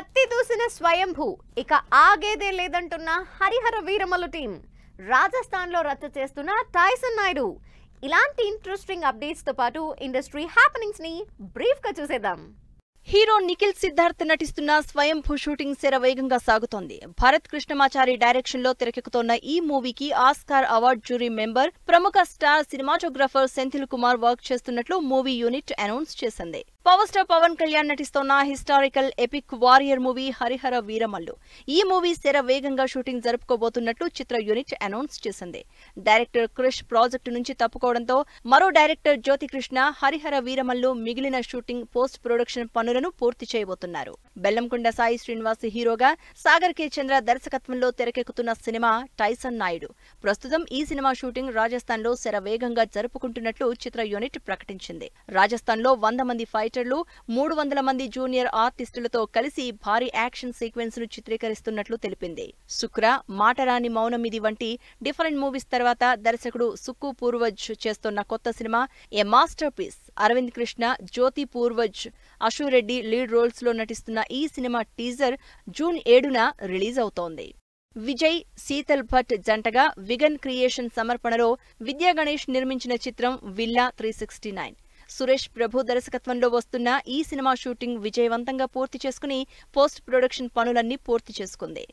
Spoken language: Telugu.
కత్తి దూసిన స్వయంభూ ఇక ఆగేదే లేదంటున్న హరిహర వీరమలు టీం రాజస్థాన్లో రద్దు చేస్తున్న టైసన్ నాయుడు ఇలాంటి ఇంట్రెస్టింగ్ అప్డేట్స్తో పాటు ఇండస్ట్రీ బ్రీఫ్ బ్రీఫ్గా చూసేద్దాం హీరో నిఖిల్ సిద్ధార్థ్ నటిస్తున్న స్వయంభూ షూటింగ్ సెర వేగంగా సాగుతోంది భరత్ కృష్ణమాచారి డైరెక్షన్ లో తెరకెక్కుతోన్న ఈ మూవీకి ఆస్కార్ అవార్డ్ జ్యూరీ మెంబర్ ప్రముఖ star cinematographer Senthil Kumar work చేస్తున్నట్లు మూవీ యూనిట్ అనౌన్స్ చేసింది పవర్ స్టార్ పవన్ కళ్యాణ్ నటిస్తోన్న historical epic warrior movie Harihara Veeramallu ఈ మూవీ శర వేగంగా షూటింగ్ జరుపుకోబోతున్నట్లు చిత్ర యూనిట్ అనౌన్స్ చేసింది డైరెక్టర్ క్రిష్ ప్రాజెక్టు నుంచి తప్పుకోవడంతో మరో డైరెక్టర్ జ్యోతికృష్ణ హరిహర వీరమల్లు మిగిలిన షూటింగ్ పోస్ట్ ప్రొడక్షన్ పనులను పూర్తి చేయబోతున్నారు బెల్లంకొండ సాయి శ్రీనివాస్ హీరోగా సాగర్ కే చంద్ర దర్శకత్వంలో తెరకెక్కుతున్న సినిమా టైసన్ నాయుడు ప్రస్తుతం ఈ సినిమా షూటింగ్ రాజస్థాన్లో శర వేగంగా జరుపుకుంటున్నట్లు చిత్ర యూనిట్ ప్రకటించింది రాజస్థాన్లో వంద మంది ఫైట్ ఫైటర్లు మూడు వందల మంది జూనియర్ ఆర్టిస్టులతో కలిసి భారీ యాక్షన్ సీక్వెన్స్ ను చిత్రీకరిస్తున్నట్లు తెలిపింది శుక్ర మాటరాని మౌనం ఇది వంటి డిఫరెంట్ మూవీస్ తర్వాత దర్శకుడు సుక్కు పూర్వజ్ చేస్తున్న కొత్త సినిమా a masterpiece Arvind Krishna Jyothi Purvaj Ashu Reddy lead roles లో నటిస్తున్న ఈ సినిమా టీజర్ జూన్ ఏడున రిలీజ్ అవుతోంది విజయ్ శీతల్ భట్ జంటగా విగన్ క్రియేషన్ సమర్పణలో విద్యా గణేష్ నిర్మించిన చిత్రం Villa three sixty nine Suresh Prabhu దర్శకత్వంలో వస్తున్న ఈ సినిమా షూటింగ్ విజయవంతంగా పూర్తి చేసుకుని పోస్ట్ ప్రొడక్షన్ పనులన్నీ పూర్తి చేసుకుంది